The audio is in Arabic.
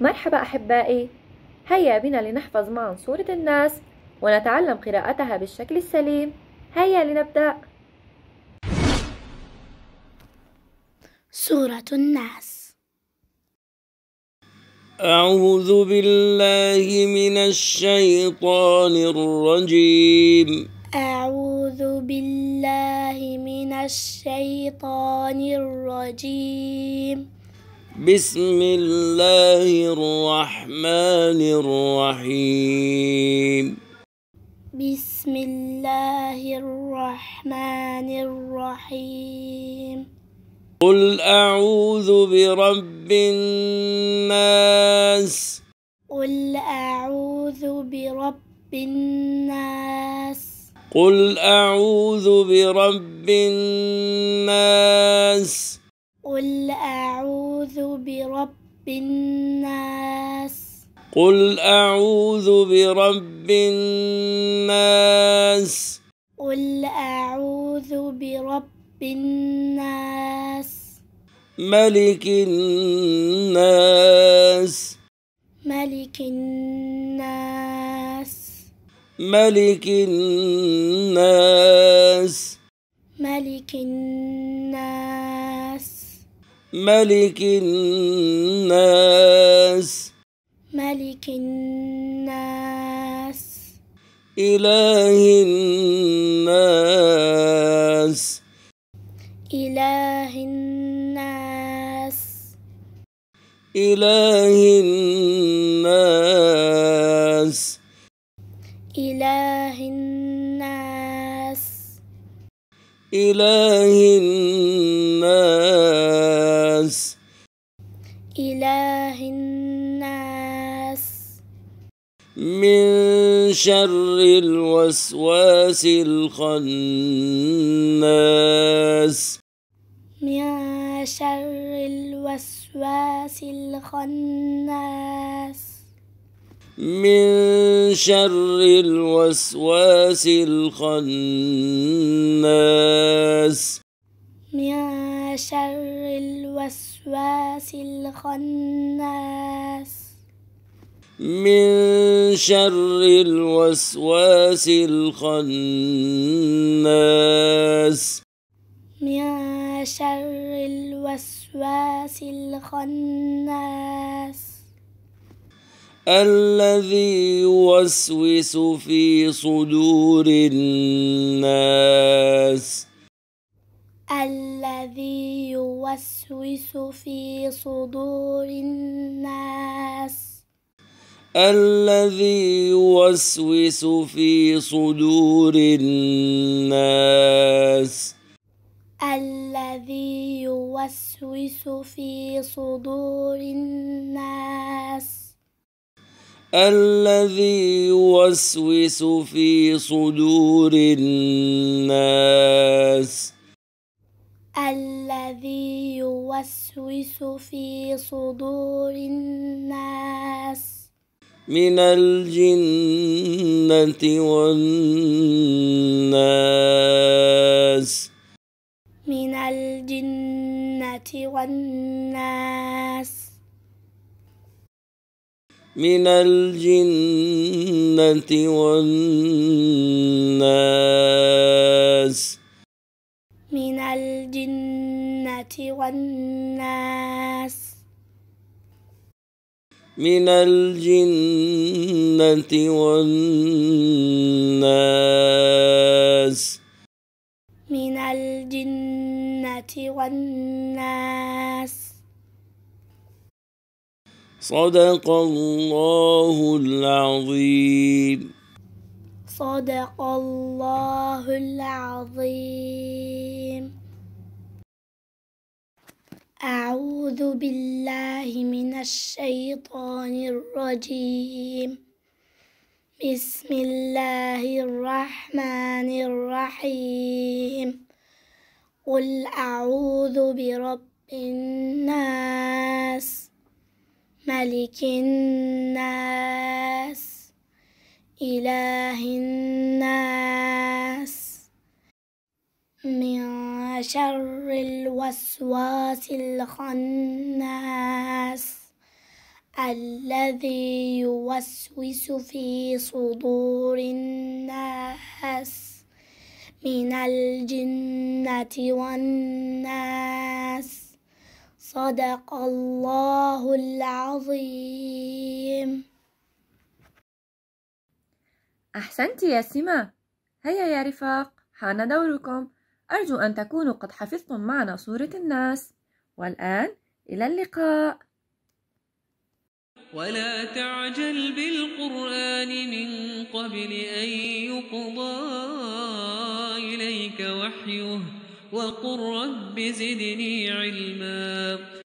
مرحبا أحبائي هيا بنا لنحفظ معا صورة الناس ونتعلم قراءتها بالشكل السليم هيا لنبدأ سورة الناس أعوذ بالله من الشيطان الرجيم أعوذ بالله من الشيطان الرجيم بسم الله الرحمن الرحيم بسم الله الرحمن الرحيم قل أعوذ برب الناس قل أعوذ برب الناس قل أعوذ برب الناس قل أعوذ برب الناس قل أعوذ برب الناس قل أعوذ برب الناس ملك الناس ملك الناس ملك الناس ملك الناس ملك الناس ملك الناس إله الناس إله الناس إله الناس إله الناس إله الناس الناس إله الناس من شر الوسواس الخناس من شر الوسواس الخناس من شر الوسواس الخناس من شر الوسواس الخناس من شر الوسواس الخناس من شر الوسواس الخناس الذي يوسوس في صدور الناس الذي يوسوس في صدور الناس الذي يوسوس في صدور الناس الذي يوسوس في صدور الناس الذي يوسوس في صدور الناس الذي يوسوس في صدور الناس من الجنة والناس من الجنة والناس من الجنة والناس الجنة والناس من الجنة والناس من الجنة والناس صدق الله العظيم صدق الله العظيم أعوذ بالله من الشيطان الرجيم بسم الله الرحمن الرحيم قل أعوذ برب الناس ملك الناس إله الناس شر الوسواس الخناس الذي يوسوس في صدور الناس من الجنة والناس صدق الله العظيم أحسنت يا سما هيا يا رفاق حان دوركم أرجو أن تكونوا قد حفظتم معنا صورة الناس والآن إلى اللقاء ولا تعجل بالقرآن من قبل أن يقضى إليك وحيه وقل رب زدني علما